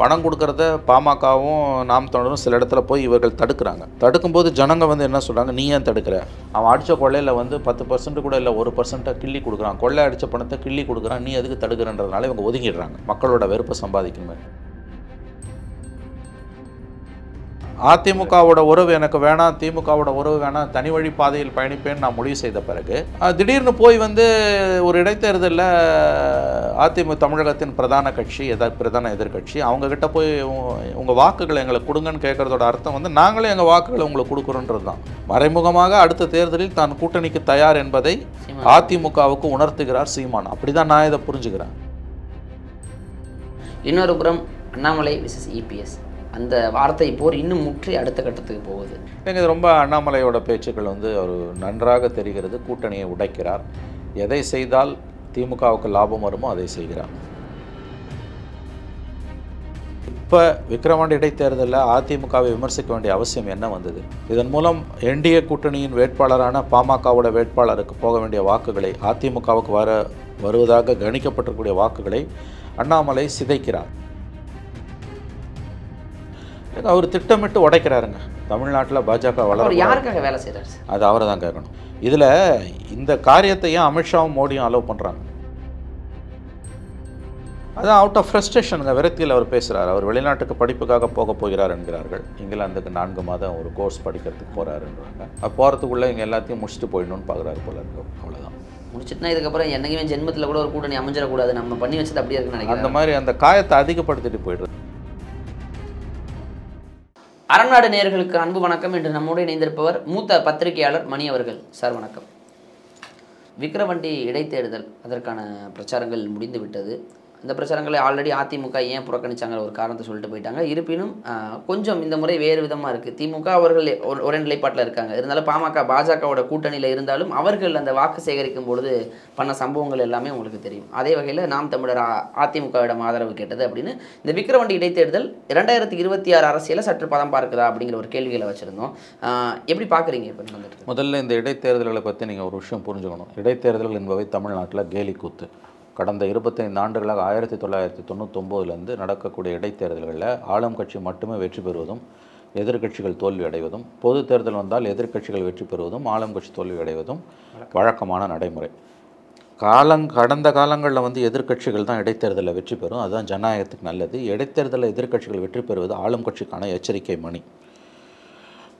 பணம் கொடுக்கறத பாமகவும் நாம் தொண்டரும் சில இடத்துல போய் இவர்கள் தடுக்கிறாங்க தடுக்கும்போது ஜனங்க வந்து என்ன சொல்கிறாங்க நீ ஏன் தடுக்கிற அவன் அடித்த கொள்ளையில் வந்து பத்து பர்சன்ட் கூட இல்லை ஒரு பர்சன்ட்டாக கிள்ளி கொடுக்குறான் கொள்ளை அடித்த பணத்தை கிள்ளி கொடுக்குறான் நீ அதுக்கு தடுக்கிறன்றதுனால இவங்க ஒதுங்கிடுறாங்க மக்களோட வெறுப்பை சம்பாதிக்கணும் அதிமுகவோட உறவு எனக்கு வேணாம் திமுகவோட உறவு வேணாம் தனி வழி பாதையில் பயணிப்பேன்னு நான் முடிவு செய்த பிறகு திடீர்னு போய் வந்து ஒரு இடைத்தேர்தலில் அதிமுக தமிழகத்தின் பிரதான கட்சி எத பிரதான எதிர்கட்சி அவங்கக்கிட்ட போய் உங்கள் வாக்குகளை எங்களை கொடுங்கன்னு கேட்குறதோட அர்த்தம் வந்து நாங்களே எங்கள் வாக்குகளை உங்களுக்கு கொடுக்குறோன்றது தான் மறைமுகமாக அடுத்த தேர்தலில் தான் கூட்டணிக்கு தயார் என்பதை அதிமுகவுக்கு உணர்த்துகிறார் சீமான் அப்படி தான் நான் இதை புரிஞ்சுக்கிறேன் இன்னொரு புறம் அண்ணாமலை விசஸ் இபிஎஸ் e அந்த வார்த்தை போர் இன்னும் முற்றி அடுத்த கட்டத்துக்கு போகுது எனக்கு ரொம்ப அண்ணாமலையோட பேச்சுக்கள் வந்து அவர் நன்றாக தெரிகிறது கூட்டணியை உடைக்கிறார் எதை செய்தால் திமுகவுக்கு லாபம் வருமோ அதை செய்கிறார் இப்போ விக்ரவாண்டி இடைத்தேர்தலில் அதிமுகவை விமர்சிக்க வேண்டிய அவசியம் என்ன வந்தது இதன் மூலம் என்டிஏ கூட்டணியின் வேட்பாளரான பாமகவோட வேட்பாளருக்கு போக வேண்டிய வாக்குகளை அதிமுகவுக்கு வர வருவதாக கணிக்கப்பட்டிருக்கக்கூடிய வாக்குகளை அண்ணாமலை சிதைக்கிறார் அவர் திட்டமிட்டு உடைக்கிறாருங்க தமிழ்நாட்டில் பாஜக வளர யாருக்காக வேலை செய்கிறார் அது அவரை தான் கேட்கணும் இதில் இந்த காரியத்தையும் அமித்ஷாவும் மோடியும் அலோவ் பண்ணுறாங்க அதான் அவுட் ஆஃப் ஃப்ரஸ்ட்ரேஷனுங்க விரக்தியில் அவர் பேசுகிறார் அவர் வெளிநாட்டுக்கு படிப்புக்காக போக போகிறார் என்கிறார்கள் இங்கிலாந்துக்கு நான்கு மாதம் ஒரு கோர்ஸ் படிக்கிறதுக்கு போகிறாருன்றாங்க அது போகிறதுக்குள்ளே இங்கே எல்லாத்தையும் முடிச்சுட்டு போயிடணும்னு பார்க்குறாரு போல இருக்கும் அவ்வளோதான் முடிச்சுட்டுனா இதுக்கப்புறம் என்னைக்குமே ஜென்மத்தில் கூட ஒரு கூட்டணி அமைஞ்சிடக்கூடாது நம்ம பண்ணி வச்சது அப்படியே இருக்குன்னு நினைக்கிறேன் அந்த மாதிரி அந்த காயத்தை அதிகப்படுத்திட்டு போயிடுறது அறநாடு நேர்களுக்கு அன்பு வணக்கம் என்று நம்மோடு இணைந்திருப்பவர் மூத்த பத்திரிகையாளர் மணி அவர்கள் சார் வணக்கம் விக்ரவண்டி இடைத்தேர்தல் அதற்கான பிரச்சாரங்கள் முடிந்துவிட்டது இந்த பிரச்சாரங்களை ஆல்ரெடி அதிமுக ஏன் புறக்கணிச்சாங்க ஒரு காரணத்தை சொல்லிட்டு போயிட்டாங்க இருப்பினும் கொஞ்சம் இந்த முறை வேறு விதமாக இருக்குது திமுக அவர்கள் ஒரு ஒரே நிலைப்பாட்டில் இருக்காங்க இருந்தாலும் பாமக பாஜகவோட கூட்டணியில் இருந்தாலும் அவர்கள் அந்த வாக்கு சேகரிக்கும் பொழுது பண்ண சம்பவங்கள் எல்லாமே உங்களுக்கு தெரியும் அதே வகையில் நாம் தமிழர் அதிமுகவிடம் ஆதரவு கேட்டது அப்படின்னு இந்த விக்கிரவண்டி இடைத்தேர்தல் இரண்டாயிரத்தி இருபத்தி ஆறு அரசியலை சற்று பதம் பார்க்குதா அப்படிங்கிற ஒரு கேள்விகளை வச்சுருந்தோம் எப்படி பார்க்குறீங்க இப்போ நடந்துட்டு முதல்ல இந்த இடைத்தேர்தல்களை பற்றி நீங்கள் ஒரு விஷயம் புரிஞ்சுக்கணும் இடைத்தேர்தல் என்பவை தமிழ்நாட்டில் கேலி கூத்து கடந்த இருபத்தைந்து ஆண்டுகளாக ஆயிரத்தி தொள்ளாயிரத்தி தொண்ணூத்தொம்போதுலேருந்து நடக்கக்கூடிய இடைத்தேர்தல்களில் ஆளும் கட்சி மட்டுமே வெற்றி பெறுவதும் எதிர்கட்சிகள் தோல்வி அடைவதும் பொது தேர்தல் வந்தால் எதிர்கட்சிகள் வெற்றி பெறுவதும் ஆளும் கட்சி தோல்வி அடைவதும் வழக்கமான நடைமுறை காலங் கடந்த காலங்களில் வந்து எதிர்கட்சிகள் தான் இடைத்தேர்தலில் வெற்றி பெறும் அதுதான் ஜனநாயகத்துக்கு நல்லது இடைத்தேர்தலில் எதிர்கட்சிகள் வெற்றி பெறுவது ஆளும் கட்சிக்கான எச்சரிக்கை மணி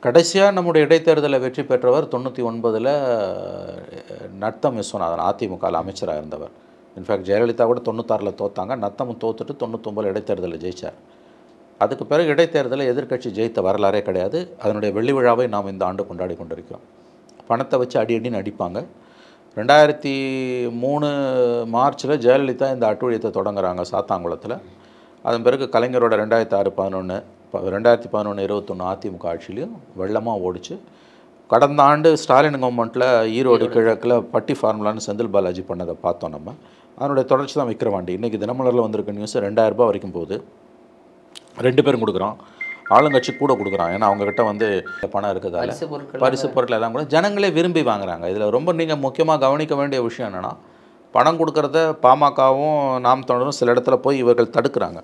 கடைசியாக நம்முடைய இடைத்தேர்தலில் வெற்றி பெற்றவர் தொண்ணூற்றி ஒன்பதில் நர்த்தம் விஸ்வநாதன் அதிமுக அமைச்சராக இருந்தவர் இன்ஃபேக்ட் ஜெயலலிதா கூட தொண்ணூத்தாறில் தோத்தாங்க நத்தமும் தோத்துட்டு தொண்ணூத்தொம்பது இடைத்தேர்தலில் ஜெயித்தார் அதுக்கு பிறகு இடைத்தேர்தலில் எதிர்கட்சி ஜெயித்த வரலாறே கிடையாது அதனுடைய வெள்ளி விழாவை நாம் இந்த ஆண்டு கொண்டாடி கொண்டிருக்கிறோம் பணத்தை வச்சு அடி அடின்னு அடிப்பாங்க ரெண்டாயிரத்தி மூணு மார்ச்சில் ஜெயலலிதா இந்த அட்டுழியத்தை தொடங்குறாங்க சாத்தாங்குளத்தில் அதன் பிறகு கலைஞரோட ரெண்டாயிரத்தி ஆறு பதினொன்று ரெண்டாயிரத்தி பதினொன்று இருபத்தொன்று அதிமுக ஆட்சியிலையும் வெள்ளமாக ஓடிச்சு கடந்த ஆண்டு ஸ்டாலின் கவர்மெண்ட்டில் ஈரோடு கிழக்கில் பட்டி ஃபார்முலான்னு செந்தில் பாலாஜி பண்ணதை பார்த்தோம் நம்ம அதனுடைய தொடர்ச்சி தான் விக்ரவாண்டி இன்றைக்கி தினமலரில் வந்திருக்க நியூஸ் ரெண்டாயிரரூபா வரைக்கும் போகுது ரெண்டு பேரும் கொடுக்குறோம் ஆளுங்கட்சி கூட கொடுக்குறான் ஏன்னா அவங்கக்கிட்ட வந்து பணம் இருக்கிறதால பரிசு பொருட்கள் எல்லாம் கூட ஜனங்களே விரும்பி வாங்குறாங்க இதில் ரொம்ப நீங்கள் முக்கியமாக கவனிக்க வேண்டிய விஷயம் என்னென்னா பணம் கொடுக்குறத பாமகவும் நாம் தொடரும் சில இடத்துல போய் இவர்கள் தடுக்கிறாங்க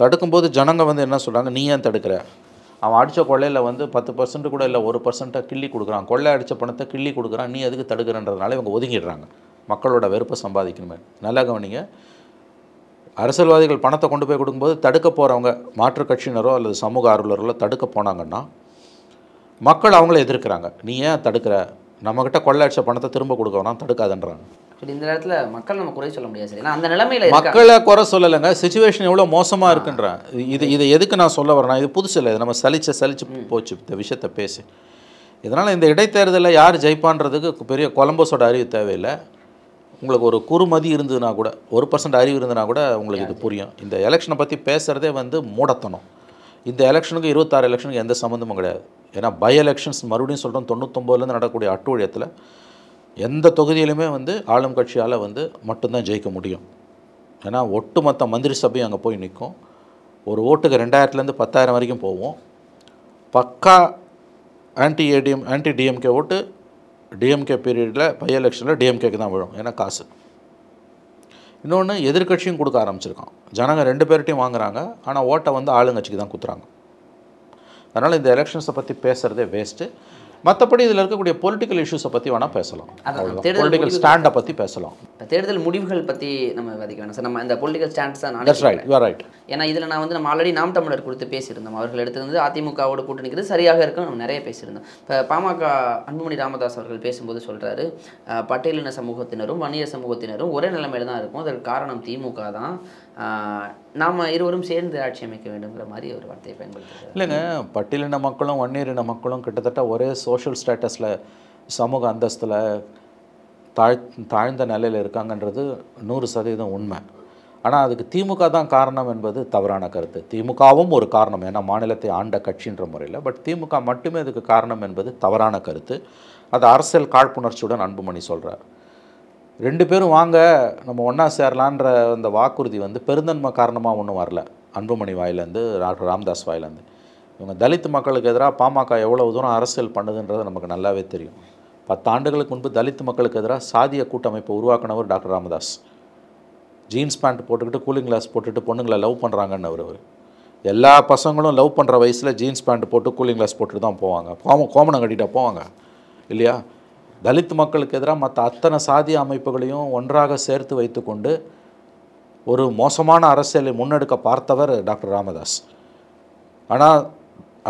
தடுக்கும்போது ஜனங்க வந்து என்ன சொல்கிறாங்க நீ ஏன் தடுக்கிற அவன் அடித்த கொள்ளையில் வந்து பத்து பர்சன்ட் கூட இல்லை ஒரு பர்சன்ட்டாக கிள்ளி கொடுக்குறான் கொள்ளை அடித்த பணத்தை கிள்ளி கொடுக்குறான் நீ எதுக்கு தடுக்கிறன்றதுனால இவங்க ஒதுங்கிடுறாங்க மக்களோட வெறுப்பை சம்பாதிக்கணுமே நல்லா கவனிங்க அரசியல்வாதிகள் பணத்தை கொண்டு போய் கொடுக்கும்போது தடுக்க போகிறவங்க மாற்றுக் கட்சியினரோ அல்லது சமூக ஆர்வலர்களோ தடுக்க போனாங்கன்னா மக்கள் அவங்கள எதிர்க்கிறாங்க நீ ஏன் தடுக்கிற நம்மக்கிட்ட கொள்ளை பணத்தை திரும்ப கொடுக்கணும் தடுக்காதுன்றாங்க இந்த நேரத்தில் மக்கள் நம்ம குறை சொல்ல முடியாது ஏன்னா அந்த நிலைமையில் மக்களை குறை சொல்லலைங்க சுச்சுவேஷன் எவ்வளோ மோசமாக இருக்குன்றேன் இது இதை எதுக்கு நான் சொல்ல வரேன்னா இது புதுசு இல்லை நம்ம சலிச்சு சலிச்சு போச்சு இந்த விஷயத்தை பேசி இதனால் இந்த இடைத்தேர்தலில் யார் ஜெயிப்பான்றதுக்கு பெரிய கொலம்பஸோட அறிவு தேவையில்லை உங்களுக்கு ஒரு குறுமதி இருந்ததுன்னா கூட ஒரு பர்சன்ட் அறிவு இருந்ததுன்னா கூட உங்களுக்கு இது புரியும் இந்த எலெக்ஷனை பற்றி பேசுகிறதே வந்து மூடத்தனம் இந்த எலெக்ஷனுக்கு இருபத்தாறு எலெக்ஷனுக்கு எந்த சம்மந்தமும் கிடையாது ஏன்னா பை எலெக்ஷன்ஸ் மறுபடியும் சொல்கிறோம் தொண்ணூத்தொம்போதுலேருந்து நடக்கக்கூடிய அட்டுழியத்தில் எந்த தொகுதியிலுமே வந்து ஆளும் கட்சியால் வந்து மட்டும்தான் ஜெயிக்க முடியும் ஏன்னா ஒட்டுமொத்த மந்திரி சபையும் அங்கே போய் நிற்கும் ஒரு ஓட்டுக்கு ரெண்டாயிரத்துலேருந்து பத்தாயிரம் வரைக்கும் போவோம் பக்கா ஆன்டி ஏடிஎம் ஆன்டி டிஎம்கே ஓட்டு டிஎம்கே பீரியடில் பை எலெக்ஷனில் டிஎம்கேக்கு தான் விழும் ஏன்னா காசு இன்னொன்று எதிர்கட்சியும் கொடுக்க ஆரம்பிச்சிருக்கான் ஜனங்க ரெண்டு பேர்கிட்டையும் வாங்குறாங்க ஆனால் ஓட்டை வந்து ஆளுங்கட்சிக்கு தான் குத்துறாங்க அதனால் இந்த எலெக்ஷன்ஸை பற்றி பேசுகிறதே வேஸ்ட்டு மற்றபடி இதில் இருக்கக்கூடிய பொலிட்டிக்கல் இஷ்யூஸை பற்றி வேணால் பேசலாம் பொலிட்டிக்கல் ஸ்டாண்டை பற்றி பேசலாம் இப்போ தேர்தல் முடிவுகள் பற்றி நம்ம விவாதிக்க வேணும் சார் நம்ம இந்த பொலிட்டிக்கல் ஸ்டாண்ட்ஸ் தான் ரைட் ரைட் ஏன்னா இதில் நான் வந்து நம்ம ஆல்ரெடி நாம் தமிழர் கொடுத்து பேசியிருந்தோம் அவர்கள் எடுத்துருந்து அதிமுகவோட நிற்கிறது சரியாக இருக்கும் நம்ம நிறைய பேசியிருந்தோம் இப்போ பாமக அன்புமணி ராமதாஸ் அவர்கள் பேசும்போது சொல்கிறாரு பட்டேலின சமூகத்தினரும் வணிக சமூகத்தினரும் ஒரே நிலைமையில தான் இருக்கும் அதற்கு காரணம் திமுக தான் நாம் இருவரும் சேர்ந்து ஆட்சி அமைக்க வேண்டுங்கிற மாதிரி ஒரு வார்த்தையை பயன்படுத்துகிறார் இல்லைங்க பட்டியலின மக்களும் வன்னியரின மக்களும் கிட்டத்தட்ட ஒரே சோஷியல் ஸ்டேட்டஸில் சமூக அந்தஸ்தில் தாழ் தாழ்ந்த நிலையில் இருக்காங்கன்றது நூறு சதவீதம் உண்மை ஆனால் அதுக்கு திமுக தான் காரணம் என்பது தவறான கருத்து திமுகவும் ஒரு காரணம் ஏன்னா மாநிலத்தை ஆண்ட கட்சின்ற முறையில் பட் திமுக மட்டுமே அதுக்கு காரணம் என்பது தவறான கருத்து அது அரசியல் காழ்ப்புணர்ச்சியுடன் அன்புமணி சொல்கிறார் ரெண்டு பேரும் வாங்க நம்ம ஒன்றா சேரலான்ற அந்த வாக்குறுதி வந்து பெருந்தன்மை காரணமாக ஒன்றும் வரல அன்புமணி வாயிலேருந்து டாக்டர் ராம்தாஸ் வாயிலேருந்து இவங்க தலித் மக்களுக்கு எதிராக பாமக எவ்வளோ தூரம் அரசியல் பண்ணுதுன்றது நமக்கு நல்லாவே தெரியும் பத்து ஆண்டுகளுக்கு முன்பு தலித் மக்களுக்கு எதிராக சாதிய கூட்டமைப்பை உருவாக்கினவர் டாக்டர் ராமதாஸ் ஜீன்ஸ் பேண்ட் போட்டுக்கிட்டு கூலிங் கிளாஸ் போட்டுட்டு பொண்ணுங்களை லவ் பண்ணுறாங்கன்னு அவர் எல்லா பசங்களும் லவ் பண்ணுற வயசில் ஜீன்ஸ் பேண்ட் போட்டு கூலிங் கிளாஸ் போட்டுட்டு தான் போவாங்க கோம கோமணம் கட்டிட்டா போவாங்க இல்லையா தலித் மக்களுக்கு எதிராக மற்ற அத்தனை சாதி அமைப்புகளையும் ஒன்றாக சேர்த்து வைத்துக்கொண்டு ஒரு மோசமான அரசியலை முன்னெடுக்க பார்த்தவர் டாக்டர் ராமதாஸ் ஆனால்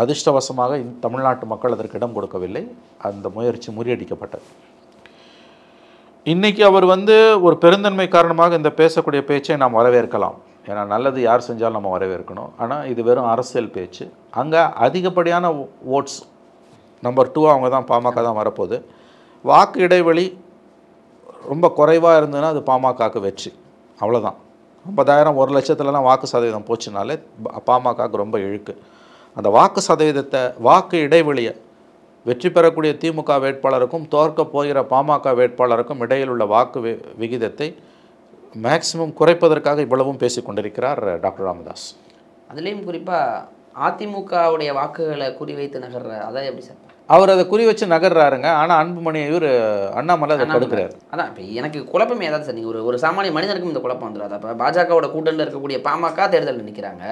அதிர்ஷ்டவசமாக தமிழ்நாட்டு மக்கள் அதற்கு இடம் கொடுக்கவில்லை அந்த முயற்சி முறியடிக்கப்பட்டது இன்றைக்கி அவர் வந்து ஒரு பெருந்தன்மை காரணமாக இந்த பேசக்கூடிய பேச்சை நாம் வரவேற்கலாம் ஏன்னா நல்லது யார் செஞ்சாலும் நம்ம வரவேற்கணும் ஆனால் இது வெறும் அரசியல் பேச்சு அங்கே அதிகப்படியான ஓட்ஸ் நம்பர் டூ அவங்க தான் பாமக தான் வரப்போகுது வாக்கு இடைவெளி ரொம்ப குறைவாக இருந்ததுன்னா அது பாமகவுக்கு வெற்றி அவ்வளோதான் ஐம்பதாயிரம் ஒரு லட்சத்துலலாம் வாக்கு சதவீதம் போச்சுனாலே பாமகவுக்கு ரொம்ப இழுக்கு அந்த வாக்கு சதவீதத்தை வாக்கு இடைவெளியை வெற்றி பெறக்கூடிய திமுக வேட்பாளருக்கும் தோற்க போகிற பாமக வேட்பாளருக்கும் இடையில் உள்ள வாக்கு விகிதத்தை மேக்சிமம் குறைப்பதற்காக இவ்வளவும் பேசி கொண்டிருக்கிறார் டாக்டர் ராமதாஸ் அதுலேயும் குறிப்பாக அதிமுகவுடைய வாக்குகளை குறிவைத்து நகர்ற அதான் எப்படி சார் அவர் அதை குறி வச்சு நகர்றாருங்க ஆனால் அன்புமணி இவர் அண்ணாமலை அதை தடுக்கிறார் அதான் இப்போ எனக்கு குழப்பமே ஏதாவது சார் நீங்கள் ஒரு ஒரு சாமானிய மனிதனுக்கும் இந்த குழப்பம் வந்துடும் அப்போ பாஜகவோட கூட்டணியில் இருக்கக்கூடிய பாமக தேர்தலில் நிற்கிறாங்க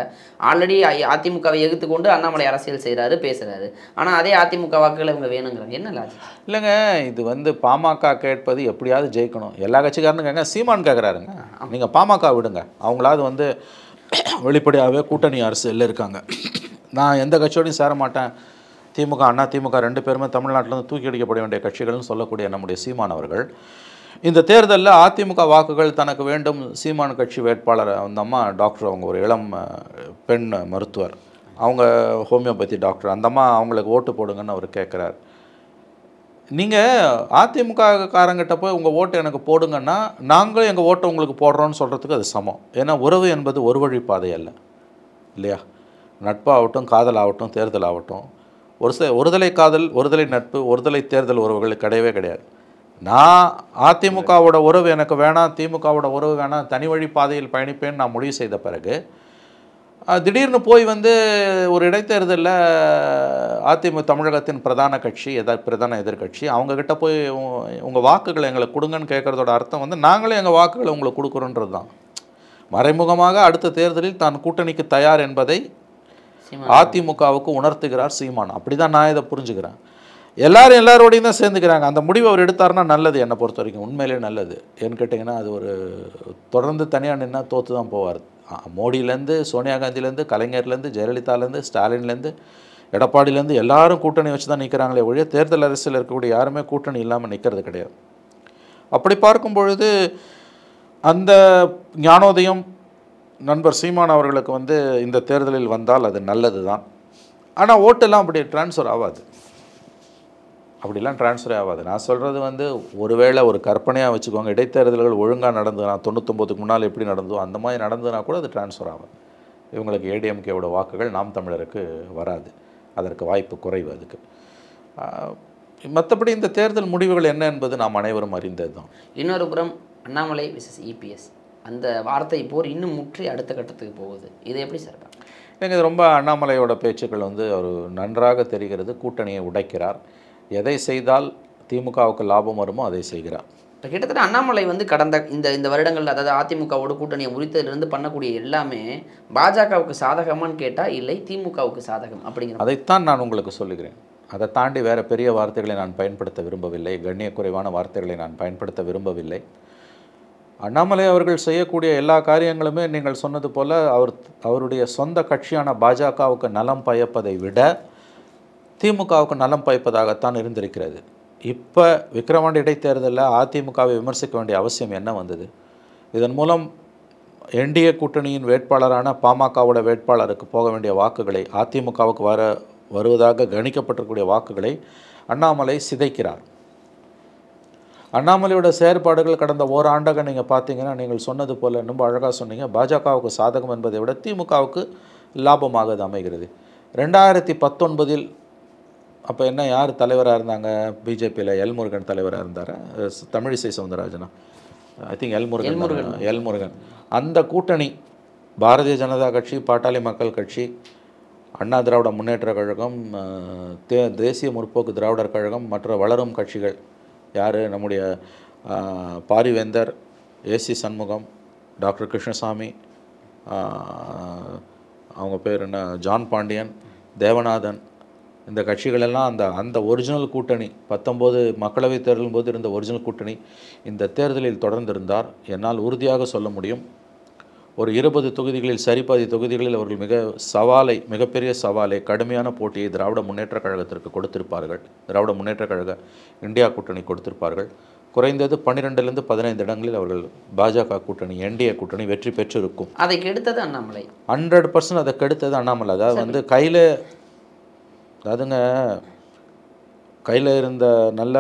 ஆல்ரெடி அதிமுகவை எதிர்த்துக்கொண்டு கொண்டு அண்ணாமலை அரசியல் செய்கிறாரு பேசுகிறாரு ஆனால் அதே அதிமுக வாக்குகள் இவங்க வேணுங்கிறாங்க என்ன இல்லைங்க இது வந்து பாமக கேட்பது எப்படியாவது ஜெயிக்கணும் எல்லா கட்சிக்காரனு கேங்க சீமான் கேட்குறாருங்க நீங்கள் பாமக விடுங்க அவங்களாவது வந்து வெளிப்படையாகவே கூட்டணி அரசியலில் இருக்காங்க நான் எந்த கட்சியோடையும் சேர மாட்டேன் திமுக அண்ணா திமுக ரெண்டு பேருமே தமிழ்நாட்டிலேருந்து தூக்கி அடிக்கப்பட வேண்டிய கட்சிகள்னு சொல்லக்கூடிய நம்முடைய சீமான் அவர்கள் இந்த தேர்தலில் அதிமுக வாக்குகள் தனக்கு வேண்டும் சீமான் கட்சி வேட்பாளர் அந்த அம்மா டாக்டர் அவங்க ஒரு இளம் பெண் மருத்துவர் அவங்க ஹோமியோபதி டாக்டர் அந்த அம்மா அவங்களுக்கு ஓட்டு போடுங்கன்னு அவர் கேட்குறார் நீங்கள் அதிமுகக்காரங்கிட்ட போய் உங்கள் ஓட்டு எனக்கு போடுங்கன்னா நாங்களும் எங்கள் ஓட்டை உங்களுக்கு போடுறோன்னு சொல்கிறதுக்கு அது சமம் ஏன்னா உறவு என்பது ஒரு வழி பாதை அல்ல இல்லையா நட்பாகட்டும் காதல் ஆகட்டும் தேர்தல் ஆகட்டும் ஒரு ச ஒருதலை காதல் ஒருதலை நட்பு ஒருதலை தேர்தல் உறவுகள் கிடையவே கிடையாது நான் அதிமுகவோட உறவு எனக்கு வேணாம் திமுகவோட உறவு வேணாம் தனி வழி பாதையில் பயணிப்பேன்னு நான் முடிவு செய்த பிறகு திடீர்னு போய் வந்து ஒரு இடைத்தேர்தலில் அதிமுக தமிழகத்தின் பிரதான கட்சி எத பிரதான எதிர்கட்சி அவங்கக்கிட்ட போய் உங்கள் வாக்குகளை எங்களுக்கு கொடுங்கன்னு கேட்குறதோட அர்த்தம் வந்து நாங்களே எங்கள் வாக்குகளை உங்களுக்கு கொடுக்குறோன்றது தான் மறைமுகமாக அடுத்த தேர்தலில் தான் கூட்டணிக்கு தயார் என்பதை அதிமுகவுக்கு உணர்த்துகிறார் சீமான் அப்படி தான் நான் இதை புரிஞ்சுக்கிறேன் எல்லாரும் எல்லாரோடையும் தான் சேர்ந்துக்கிறாங்க அந்த முடிவு அவர் எடுத்தார்னா நல்லது என்னை பொறுத்த வரைக்கும் உண்மையிலே நல்லது ஏன்னு கேட்டிங்கன்னா அது ஒரு தொடர்ந்து தனியாக நின்னால் தோற்று தான் போவார் மோடியிலேருந்து சோனியா காந்திலேருந்து கலைஞர்லேருந்து ஜெயலலிதாலேருந்து ஸ்டாலின்லேருந்து எடப்பாடியிலேருந்து எல்லாரும் கூட்டணி வச்சு தான் நிற்கிறாங்களே ஒழிய தேர்தல் அரசியல் இருக்கக்கூடிய யாருமே கூட்டணி இல்லாமல் நிற்கிறது கிடையாது அப்படி பார்க்கும் பொழுது அந்த ஞானோதயம் நண்பர் சீமான் அவர்களுக்கு வந்து இந்த தேர்தலில் வந்தால் அது நல்லது தான் ஆனால் ஓட்டெல்லாம் அப்படி ட்ரான்ஸ்ஃபர் ஆகாது அப்படிலாம் ட்ரான்ஸ்ஃபர் ஆகாது நான் சொல்கிறது வந்து ஒருவேளை ஒரு கற்பனையாக வச்சுக்கோங்க இடைத்தேர்தல்கள் ஒழுங்காக நடந்ததுனா தொண்ணூத்தொம்போதுக்கு முன்னால் எப்படி நடந்தோ அந்த மாதிரி நடந்ததுனா கூட அது ட்ரான்ஸ்ஃபர் ஆகாது இவங்களுக்கு ஏடிஎம்கேவோட வாக்குகள் நாம் தமிழருக்கு வராது அதற்கு வாய்ப்பு குறைவு அதுக்கு மற்றபடி இந்த தேர்தல் முடிவுகள் என்ன என்பது நாம் அனைவரும் அறிந்தது தான் இன்னொரு புறம் அண்ணாமலை விசஸ் இபிஎஸ் e அந்த வார்த்தை போர் இன்னும் முற்றி அடுத்த கட்டத்துக்கு போகுது இதை எப்படி சார் எனக்கு ரொம்ப அண்ணாமலையோட பேச்சுக்கள் வந்து அவர் நன்றாக தெரிகிறது கூட்டணியை உடைக்கிறார் எதை செய்தால் திமுகவுக்கு லாபம் வருமோ அதை செய்கிறார் இப்போ கிட்டத்தட்ட அண்ணாமலை வந்து கடந்த இந்த இந்த வருடங்களில் அதாவது அதிமுகவோட கூட்டணியை உரித்ததுலேருந்து பண்ணக்கூடிய எல்லாமே பாஜகவுக்கு சாதகமானு கேட்டால் இல்லை திமுகவுக்கு சாதகம் அப்படிங்கிற அதைத்தான் நான் உங்களுக்கு சொல்லுகிறேன் அதை தாண்டி வேறு பெரிய வார்த்தைகளை நான் பயன்படுத்த விரும்பவில்லை கண்ணியக்குறைவான வார்த்தைகளை நான் பயன்படுத்த விரும்பவில்லை அண்ணாமலை அவர்கள் செய்யக்கூடிய எல்லா காரியங்களுமே நீங்கள் சொன்னது போல் அவர் அவருடைய சொந்த கட்சியான பாஜகவுக்கு நலம் பயப்பதை விட திமுகவுக்கு நலம் பயப்பதாகத்தான் இருந்திருக்கிறது இப்போ விக்கிரவாண்டி இடைத்தேர்தலில் அதிமுகவை விமர்சிக்க வேண்டிய அவசியம் என்ன வந்தது இதன் மூலம் என்டிஏ கூட்டணியின் வேட்பாளரான பாமகவோட வேட்பாளருக்கு போக வேண்டிய வாக்குகளை அதிமுகவுக்கு வர வருவதாக கணிக்கப்பட்டிருக்கக்கூடிய வாக்குகளை அண்ணாமலை சிதைக்கிறார் அண்ணாமலையோட செயற்பாடுகள் கடந்த ஓராண்டாக நீங்கள் பார்த்தீங்கன்னா நீங்கள் சொன்னது போல் ரொம்ப அழகாக சொன்னீங்க பாஜகவுக்கு சாதகம் என்பதை விட திமுகவுக்கு லாபமாக அது அமைகிறது ரெண்டாயிரத்தி பத்தொன்பதில் அப்போ என்ன யார் தலைவராக இருந்தாங்க பிஜேபியில் எல் முருகன் தலைவராக இருந்தார் தமிழிசை சவுந்தரராஜனா I think L Murugan Murugan L Murugan அந்த கூட்டணி பாரதிய ஜனதா கட்சி பாட்டாளி மக்கள் கட்சி அண்ணா திராவிட முன்னேற்ற கழகம் தே தேசிய முற்போக்கு திராவிடர் கழகம் மற்ற வளரும் கட்சிகள் யார் நம்முடைய பாரிவேந்தர் ஏசி சண்முகம் டாக்டர் கிருஷ்ணசாமி அவங்க பேர் என்ன ஜான் பாண்டியன் தேவநாதன் இந்த கட்சிகளெல்லாம் அந்த அந்த ஒரிஜினல் கூட்டணி பத்தொம்போது மக்களவைத் தேர்தலின் போது இருந்த ஒரிஜினல் கூட்டணி இந்த தேர்தலில் தொடர்ந்திருந்தார் என்னால் உறுதியாக சொல்ல முடியும் ஒரு இருபது தொகுதிகளில் சரிபாதி தொகுதிகளில் அவர்கள் மிக சவாலை மிகப்பெரிய சவாலை கடுமையான போட்டியை திராவிட முன்னேற்ற கழகத்திற்கு கொடுத்திருப்பார்கள் திராவிட முன்னேற்றக் கழக இந்தியா கூட்டணி கொடுத்திருப்பார்கள் குறைந்தது பன்னிரெண்டுலேருந்து பதினைந்து இடங்களில் அவர்கள் பாஜக கூட்டணி என்டிஏ கூட்டணி வெற்றி பெற்றிருக்கும் அதை கெடுத்தது அண்ணாமலை ஹண்ட்ரட் பர்சன்ட் அதை கெடுத்தது அண்ணாமலை அதாவது வந்து கையில் அதுங்க கையில் இருந்த நல்ல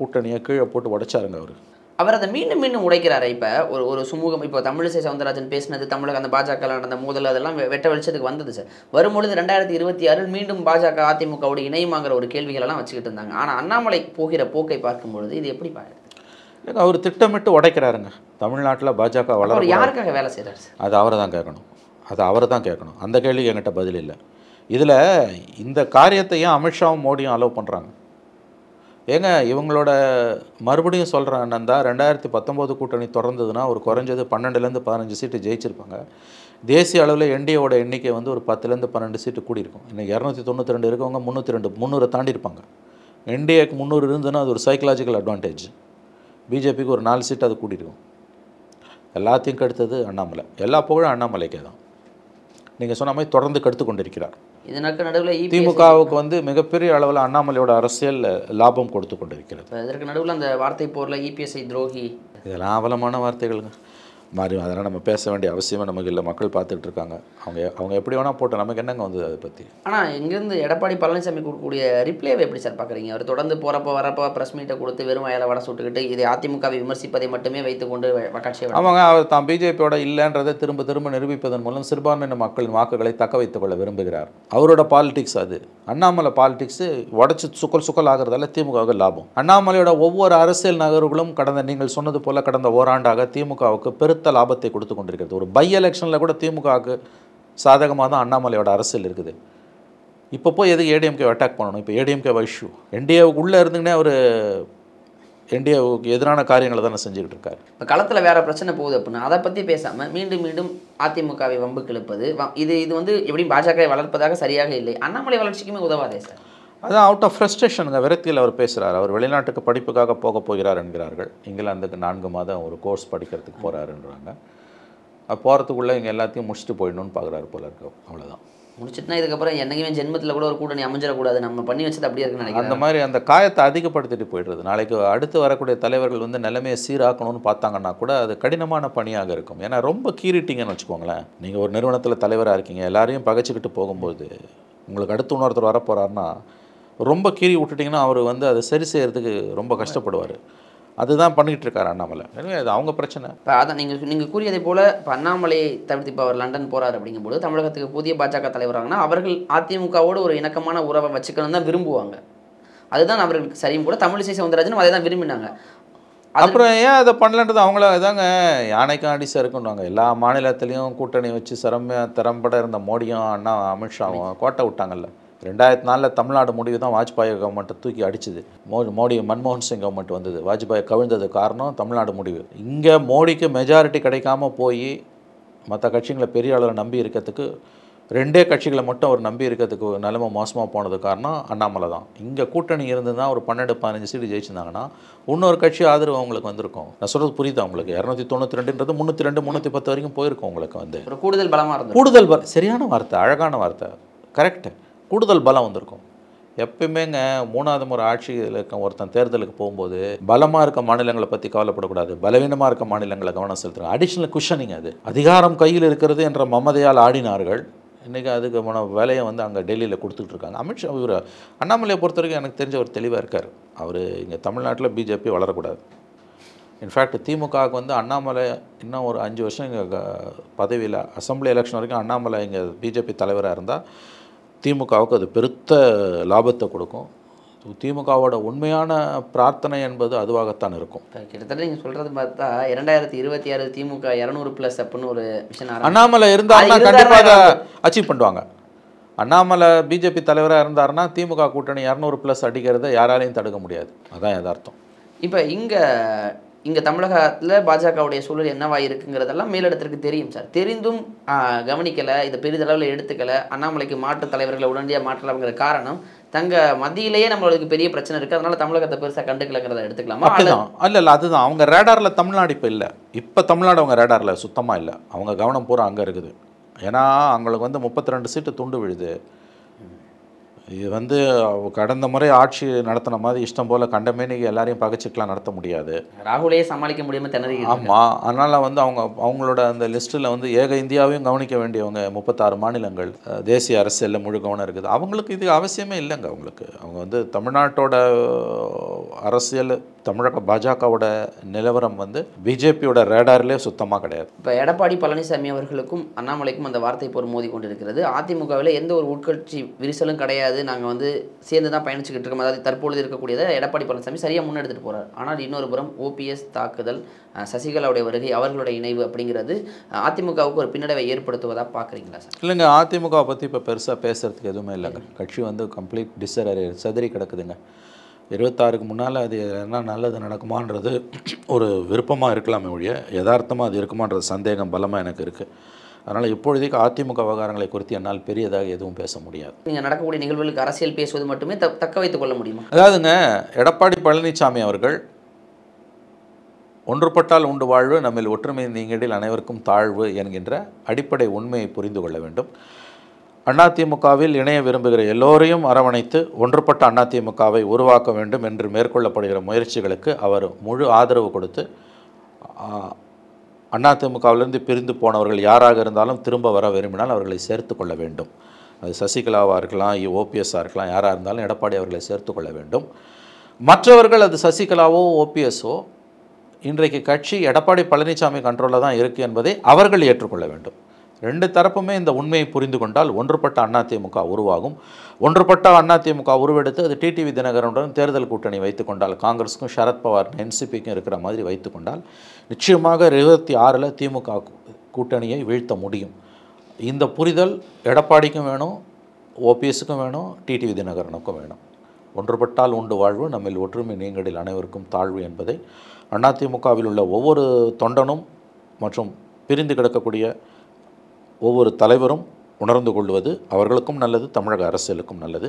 கூட்டணியை கீழே போட்டு உடைச்சாருங்க அவர் அவர் அதை மீண்டும் மீண்டும் உடைக்கிறாரு இப்போ ஒரு ஒரு சுமூகம் இப்போ தமிழிசை சவுந்தரராஜன் பேசினது தமிழக அந்த பாஜக நடந்த மோதல் அதெல்லாம் வெட்ட வெளிச்சத்துக்கு வந்தது சார் வரும்பொழுது ரெண்டாயிரத்தி இருபத்தி ஆறில் மீண்டும் பாஜக அதிமுகவோடு இணையுமாங்கிற ஒரு கேள்விகளெல்லாம் வச்சுக்கிட்டு இருந்தாங்க ஆனால் அண்ணாமலை போகிற போக்கை பார்க்கும்பொழுது இது எப்படி பாருங்க அவர் திட்டமிட்டு உடைக்கிறாருங்க தமிழ்நாட்டில் பாஜக வளர யாருக்காக வேலை செய்கிறார் சார் அது அவரை தான் கேட்கணும் அது அவரை தான் கேட்கணும் அந்த கேள்விக்கு என்கிட்ட பதில் இல்லை இதில் இந்த காரியத்தையும் அமித்ஷாவும் மோடியும் அலோவ் பண்ணுறாங்க ஏங்க இவங்களோட மறுபடியும் சொல்கிறேன் நந்தா ரெண்டாயிரத்தி பத்தொம்போது கூட்டணி தொடர்ந்ததுன்னா ஒரு குறைஞ்சது பன்னெண்டுலேருந்து பதினஞ்சு சீட்டு ஜெயிச்சிருப்பாங்க தேசிய அளவில் என்டிஏவோட எண்ணிக்கை வந்து ஒரு பத்துலேருந்து பன்னெண்டு சீட்டு கூடியிருக்கும் இன்னைக்கு இரநூத்தி தொண்ணூற்றி ரெண்டு இருக்கவங்க முந்நூற்றி ரெண்டு முந்நூறு தாண்டி இருப்பாங்க என்டிஏக்கு முந்நூறு இருந்ததுன்னா அது ஒரு சைக்கலாஜிக்கல் அட்வான்டேஜ் பிஜேபிக்கு ஒரு நாலு சீட்டு அது கூடியிருக்கும் எல்லாத்தையும் கெடுத்தது அண்ணாமலை எல்லா புகழும் அண்ணாமலைக்கே தான் நீங்கள் சொன்ன மாதிரி தொடர்ந்து கெடுத்து கொண்டிருக்கிறார் இதற்கு நடுவில் e திமுகவுக்கு வந்து மிகப்பெரிய அளவில் அண்ணாமலையோட அரசியல் லாபம் கொடுத்து கொண்டிருக்கிறது இதற்கு நடுவில் அந்த வார்த்தை போரில் இபிஎஸ்ஐ e துரோகி இதெல்லாம் அவலமான வார்த்தைகள் மாறி அதெல்லாம் நம்ம பேச வேண்டிய அவசியமே நமக்கு இல்லை மக்கள் பார்த்துட்டு இருக்காங்க அவங்க அவங்க எப்படி வேணால் போட்ட நமக்கு என்னங்க வந்து அதை பற்றி ஆனால் இங்கேருந்து எடப்பாடி பழனிசாமி கொடுக்கக்கூடிய ரிப்ளேவை எப்படி சார் பார்க்குறீங்க அவர் தொடர்ந்து போகிறப்ப வரப்போ ப்ரெஸ் மீட்டை கொடுத்து வெறும் வயலை வட சுட்டுக்கிட்டு இதை அதிமுகவை விமர்சிப்பதை மட்டுமே வைத்துக்கொண்டு வக்காட்சி ஆமாங்க அவர் தான் பிஜேபியோட இல்லைன்றதை திரும்ப திரும்ப நிரூபிப்பதன் மூலம் சிறுபான்மையின மக்களின் வாக்குகளை தக்க வைத்துக் கொள்ள விரும்புகிறார் அவரோட பாலிடிக்ஸ் அது அண்ணாமலை பாலிடிக்ஸ் உடச்சி சுக்கல் சுக்கல் ஆகிறதால திமுகவுக்கு லாபம் அண்ணாமலையோட ஒவ்வொரு அரசியல் நகர்வுகளும் கடந்த நீங்கள் சொன்னது போல கடந்த ஓராண்டாக திமுகவுக்கு பெருத்த பெருத்த லாபத்தை கொடுத்து கொண்டிருக்கிறது ஒரு பை எலெக்ஷனில் கூட திமுகவுக்கு சாதகமாக தான் அண்ணாமலையோட அரசியல் இருக்குது இப்போ போய் எதுக்கு ஏடிஎம்கே அட்டாக் பண்ணணும் இப்போ ஏடிஎம்கே இஷ்யூ என்டிஏவுக்கு உள்ளே இருந்துங்கன்னே அவர் என்டிஏவுக்கு எதிரான காரியங்களை தானே செஞ்சுக்கிட்டு இருக்காரு இப்போ களத்தில் வேறு பிரச்சனை போகுது அப்படின்னா அதை பற்றி பேசாமல் மீண்டும் மீண்டும் அதிமுகவை வம்பு கிழப்பது இது இது வந்து எப்படியும் பாஜகவை வளர்ப்பதாக சரியாக இல்லை அண்ணாமலை வளர்ச்சிக்குமே உதவாதே சார் அதான் அவுட் ஆஃப் அந்த விரக்தியில் அவர் பேசுகிறார் அவர் வெளிநாட்டுக்கு படிப்புக்காக போக போகிறார் என்கிறார்கள் இங்கிலாந்துக்கு நான்கு மாதம் ஒரு கோர்ஸ் படிக்கிறதுக்கு போகிறாருன்றாங்க அது போகிறதுக்குள்ளே இங்கே எல்லாத்தையும் முடிச்சுட்டு போயிடணும்னு பார்க்குறாரு போல இருக்கு அவ்வளோதான் முடிச்சுட்டுனா இதுக்கப்புறம் என்னைக்குமே ஜென்மத்தில் கூட ஒரு கூட்டணி அமைஞ்சிடக்கூடாது நம்ம பண்ணி வச்சது அப்படியே இருக்குன்னு அந்த மாதிரி அந்த காயத்தை அதிகப்படுத்திட்டு போயிடுறது நாளைக்கு அடுத்து வரக்கூடிய தலைவர்கள் வந்து நிலைமையை சீராக்கணும்னு பார்த்தாங்கன்னா கூட அது கடினமான பணியாக இருக்கும் ஏன்னா ரொம்ப கீறிட்டிங்கன்னு வச்சுக்கோங்களேன் நீங்கள் ஒரு நிறுவனத்தில் தலைவராக இருக்கீங்க எல்லாரையும் பகைச்சிக்கிட்டு போகும்போது உங்களுக்கு அடுத்து இன்னொருத்தர் வரப்போகிறாருன்னா ரொம்ப கீறி விட்டுட்டிங்கன்னா அவர் வந்து அதை சரி செய்கிறதுக்கு ரொம்ப கஷ்டப்படுவார் அதுதான் பண்ணிகிட்டு இருக்காரு அண்ணாமலை எனவே அது அவங்க பிரச்சனை இப்போ அதான் நீங்கள் நீங்கள் கூறியதை போல் இப்போ அண்ணாமலை தவிர்த்து இப்போ அவர் லண்டன் போகிறார் அப்படிங்கும்போது தமிழகத்துக்கு புதிய பாஜக தலைவராங்கன்னா அவர்கள் அதிமுகவோடு ஒரு இணக்கமான உறவை வச்சுக்கணும் தான் விரும்புவாங்க அதுதான் அவர்களுக்கு சரியும் கூட தமிழிசை சவுந்தரராஜனும் அதை தான் விரும்பினாங்க அப்புறம் ஏன் அதை பண்ணலன்றது அவங்கள இதாங்க யானைக்காண்டி சறுக்குன்னாங்க எல்லா மாநிலத்திலையும் கூட்டணி வச்சு சிரம திறம்பட இருந்த மோடியும் அண்ணா அமித்ஷாவும் கோட்டை விட்டாங்கல்ல ரெண்டாயிரத்தி நாலில் தமிழ்நாடு முடிவு தான் வாஜ்பாய் கவர்மெண்ட்டை தூக்கி அடிச்சுது மோ மோடி மன்மோகன் சிங் கவர்மெண்ட் வந்தது வாஜ்பாய் கவிழ்ந்தது காரணம் தமிழ்நாடு முடிவு இங்கே மோடிக்கு மெஜாரிட்டி கிடைக்காம போய் மற்ற கட்சிகளை பெரிய அளவில் நம்பி இருக்கிறதுக்கு ரெண்டே கட்சிகளை மட்டும் அவர் நம்பி இருக்கிறதுக்கு நிலைமை மோசமாக போனது காரணம் அண்ணாமலை தான் இங்கே கூட்டணி இருந்து தான் ஒரு பன்னெண்டு பதினஞ்சு சீட்டு ஜெயிச்சிருந்தாங்கன்னா இன்னொரு கட்சி ஆதரவு அவங்களுக்கு வந்திருக்கும் நான் சொல்கிறது புரியுது அவங்களுக்கு இரநூத்தி தொண்ணூற்றி ரெண்டுன்றது முந்நூற்றி ரெண்டு முந்நூற்றி பத்து வரைக்கும் போயிருக்கும் உங்களுக்கு வந்து ஒரு கூடுதல் பலமாக இருந்தது கூடுதல் சரியான வார்த்தை அழகான வார்த்தை கரெக்டு கூடுதல் பலம் வந்திருக்கும் எப்பயுமேங்க மூணாவது முறை ஆட்சியில் இருக்க ஒருத்தன் தேர்தலுக்கு போகும்போது பலமாக இருக்க மாநிலங்களை பற்றி கவலைப்படக்கூடாது பலவீனமாக இருக்க மாநிலங்களை கவனம் செலுத்துகிறோம் அடிஷ்னல் குஷனிங் அது அதிகாரம் கையில் இருக்கிறது என்ற மமதையால் ஆடினார்கள் இன்றைக்கி அதுக்கு மன வேலையை வந்து அங்கே டெல்லியில் கொடுத்துட்ருக்காங்க அமித்ஷா இவர் அண்ணாமலையை பொறுத்த வரைக்கும் எனக்கு தெரிஞ்ச ஒரு தெளிவாக இருக்கார் அவர் இங்கே தமிழ்நாட்டில் பிஜேபி வளரக்கூடாது இன்ஃபேக்ட் திமுகவுக்கு வந்து அண்ணாமலை இன்னும் ஒரு அஞ்சு வருஷம் இங்கே பதவியில் அசம்பிளி எலெக்ஷன் வரைக்கும் அண்ணாமலை இங்கே பிஜேபி தலைவராக இருந்தால் திமுகவுக்கு அது பெருத்த லாபத்தை கொடுக்கும் திமுகவோட உண்மையான பிரார்த்தனை என்பது அதுவாகத்தான் இருக்கும் கிட்டத்தட்ட நீங்கள் சொல்கிறது பார்த்தா இரண்டாயிரத்தி இருபத்தி ஆறு திமுக இரநூறு ப்ளஸ் அப்படின்னு ஒரு மிஷன் அண்ணாமலை இருந்தாங்கன்னா கண்டிப்பாக அதை அச்சீவ் பண்ணுவாங்க அண்ணாமலை பிஜேபி தலைவராக இருந்தாருன்னா திமுக கூட்டணி இரநூறு ப்ளஸ் அடிக்கிறத யாராலையும் தடுக்க முடியாது அதான் எதார்த்தம் இப்போ இங்கே இங்கே தமிழகத்தில் பாஜகவுடைய சூழல் என்னவா இருக்குங்கிறதெல்லாம் மேலிடத்திற்கு தெரியும் சார் தெரிந்தும் கவனிக்கலை இதை பெரிதளவில் எடுத்துக்கலை அண்ணாமலைக்கு மாற்று தலைவர்களை உடனடியாக மாற்றலாம்ங்கிற காரணம் தங்க மத்தியிலேயே நம்மளுக்கு பெரிய பிரச்சனை இருக்குது அதனால தமிழகத்தை பெருசாக கண்டுக்கலங்கிறத எடுத்துக்கலாமா அதுதான் இல்லை இல்லை அதுதான் அவங்க ரேடாரில் தமிழ்நாடு இப்போ இல்லை இப்போ தமிழ்நாடு அவங்க ரேடாரில் சுத்தமாக இல்லை அவங்க கவனம் பூரா அங்கே இருக்குது ஏன்னா அவங்களுக்கு வந்து முப்பத்தி ரெண்டு சீட்டு துண்டு விழுது இது வந்து கடந்த முறை ஆட்சி நடத்தின மாதிரி இஷ்டம் போல் நீங்கள் எல்லாரையும் பகச்சிக்கலாம் நடத்த முடியாது ராகுலே சமாளிக்க முடியாமல் திணறி ஆமாம் அதனால் வந்து அவங்க அவங்களோட அந்த லிஸ்ட்டில் வந்து ஏக இந்தியாவையும் கவனிக்க வேண்டியவங்க முப்பத்தாறு மாநிலங்கள் தேசிய அரசியலில் முழு கவனம் இருக்குது அவங்களுக்கு இது அவசியமே இல்லைங்க அவங்களுக்கு அவங்க வந்து தமிழ்நாட்டோட அரசியல் தமிழக பாஜகவோட நிலவரம் வந்து பிஜேபியோட ரேடார்லேயே சுத்தமாக கிடையாது இப்போ எடப்பாடி பழனிசாமி அவர்களுக்கும் அண்ணாமலைக்கும் அந்த வார்த்தை போர் மோதி கொண்டிருக்கிறது அதிமுகவில் எந்த ஒரு உட்கட்சி விரிசலும் கிடையாது கிடையாது நாங்கள் வந்து சேர்ந்து தான் பயணிச்சுக்கிட்டு இருக்கோம் அதாவது தற்பொழுது இருக்கக்கூடியதை எடப்பாடி பழனிசாமி சரியாக முன்னெடுத்துட்டு போகிறார் ஆனால் இன்னொரு புறம் ஓபிஎஸ் தாக்குதல் சசிகலாவுடைய வருகை அவர்களுடைய இணைவு அப்படிங்கிறது அதிமுகவுக்கு ஒரு பின்னடைவை ஏற்படுத்துவதாக பார்க்குறீங்களா சார் இல்லைங்க அதிமுகவை பற்றி இப்போ பெருசாக பேசுகிறதுக்கு எதுவுமே இல்லைங்க கட்சி வந்து கம்ப்ளீட் டிசர் சதுரி கிடக்குதுங்க இருபத்தாறுக்கு முன்னால் அது என்ன நல்லது நடக்குமான்றது ஒரு விருப்பமாக இருக்கலாமே ஒழிய யதார்த்தமாக அது இருக்குமான்றது சந்தேகம் பலமாக எனக்கு இருக்குது அதனால் இப்பொழுதைக்கு அதிமுக விவகாரங்களை குறித்து என்னால் பெரியதாக எதுவும் பேச முடியாது நீங்கள் நடக்கக்கூடிய நிகழ்வுகளுக்கு அரசியல் பேசுவது மட்டுமே த தக்க வைத்துக் கொள்ள முடியுமா அதாவதுங்க எடப்பாடி பழனிசாமி அவர்கள் ஒன்றுபட்டால் உண்டு வாழ்வு நம்மில் ஒற்றுமை நீங்கடில் அனைவருக்கும் தாழ்வு என்கின்ற அடிப்படை உண்மையை புரிந்து கொள்ள வேண்டும் அதிமுகவில் இணைய விரும்புகிற எல்லோரையும் அரவணைத்து ஒன்றுபட்ட அதிமுகவை உருவாக்க வேண்டும் என்று மேற்கொள்ளப்படுகிற முயற்சிகளுக்கு அவர் முழு ஆதரவு கொடுத்து அதிமுகவிலிருந்து பிரிந்து போனவர்கள் யாராக இருந்தாலும் திரும்ப வர விரும்பினால் அவர்களை சேர்த்து கொள்ள வேண்டும் அது சசிகலாவாக இருக்கலாம் ஓபிஎஸ்ஸாக இருக்கலாம் யாராக இருந்தாலும் எடப்பாடி அவர்களை சேர்த்து கொள்ள வேண்டும் மற்றவர்கள் அது சசிகலாவோ ஓபிஎஸ்ஸோ இன்றைக்கு கட்சி எடப்பாடி பழனிசாமி கண்ட்ரோலில் தான் இருக்குது என்பதை அவர்கள் ஏற்றுக்கொள்ள வேண்டும் ரெண்டு தரப்புமே இந்த உண்மையை புரிந்து கொண்டால் ஒன்றுபட்ட அதிமுக உருவாகும் ஒன்றுபட்ட அதிமுக உருவெடுத்து அது டிடிவி தினகரனுடன் தேர்தல் கூட்டணி வைத்துக்கொண்டால் காங்கிரஸுக்கும் சரத்பவார் என்சிபிக்கும் இருக்கிற மாதிரி வைத்துக்கொண்டால் நிச்சயமாக இருபத்தி ஆறில் திமுக கூட்டணியை வீழ்த்த முடியும் இந்த புரிதல் எடப்பாடிக்கும் வேணும் ஓபிஎஸுக்கும் வேணும் டிடிவி தினகரனுக்கும் வேணும் ஒன்றுபட்டால் உண்டு வாழ்வு நம்மில் ஒற்றுமை நீங்களில் அனைவருக்கும் தாழ்வு என்பதை அதிமுகவில் உள்ள ஒவ்வொரு தொண்டனும் மற்றும் பிரிந்து கிடக்கக்கூடிய ஒவ்வொரு தலைவரும் உணர்ந்து கொள்வது அவர்களுக்கும் நல்லது தமிழக அரசியலுக்கும் நல்லது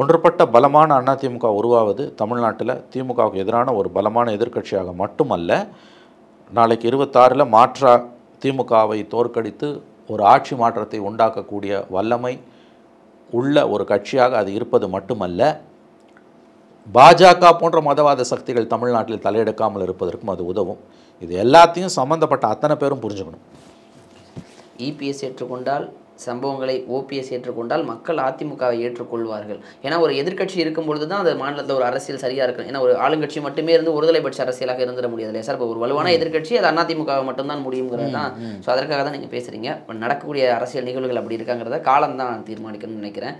ஒன்றுபட்ட பலமான அதிமுக உருவாவது தமிழ்நாட்டில் திமுகவுக்கு எதிரான ஒரு பலமான எதிர்க்கட்சியாக மட்டுமல்ல நாளைக்கு இருபத்தாறில் மாற்றா திமுகவை தோற்கடித்து ஒரு ஆட்சி மாற்றத்தை உண்டாக்கக்கூடிய வல்லமை உள்ள ஒரு கட்சியாக அது இருப்பது மட்டுமல்ல பாஜக போன்ற மதவாத சக்திகள் தமிழ்நாட்டில் தலையெடுக்காமல் இருப்பதற்கும் அது உதவும் இது எல்லாத்தையும் சம்மந்தப்பட்ட அத்தனை பேரும் புரிஞ்சுக்கணும் இபிஎஸ் ஏற்றுக்கொண்டால் சம்பவங்களை ஓபிஎஸ் ஏற்றுக்கொண்டால் மக்கள் அதிமுகவை ஏற்றுக்கொள்வார்கள் ஏன்னா ஒரு எதிர்கட்சி இருக்கும்பொழுது தான் அந்த மாநிலத்தில் ஒரு அரசியல் சரியாக இருக்கும் ஏன்னா ஒரு ஆளுங்கட்சி மட்டுமே இருந்து பட்ச அரசியலாக இருந்துட முடியாது இல்லையா சார் இப்போ ஒரு வலுவான எதிர்கட்சி அது அதிமுகவை மட்டும்தான் முடியுங்கிறது தான் ஸோ அதற்காக தான் நீங்கள் பேசுகிறீங்க இப்போ நடக்கக்கூடிய அரசியல் நிகழ்வுகள் அப்படி இருக்காங்கிறத காலம் தான் தீர்மானிக்கணும்னு நினைக்கிறேன்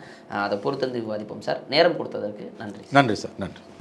அதை பொறுத்திருந்து விவாதிப்போம் சார் நேரம் கொடுத்ததற்கு நன்றி நன்றி சார் நன்றி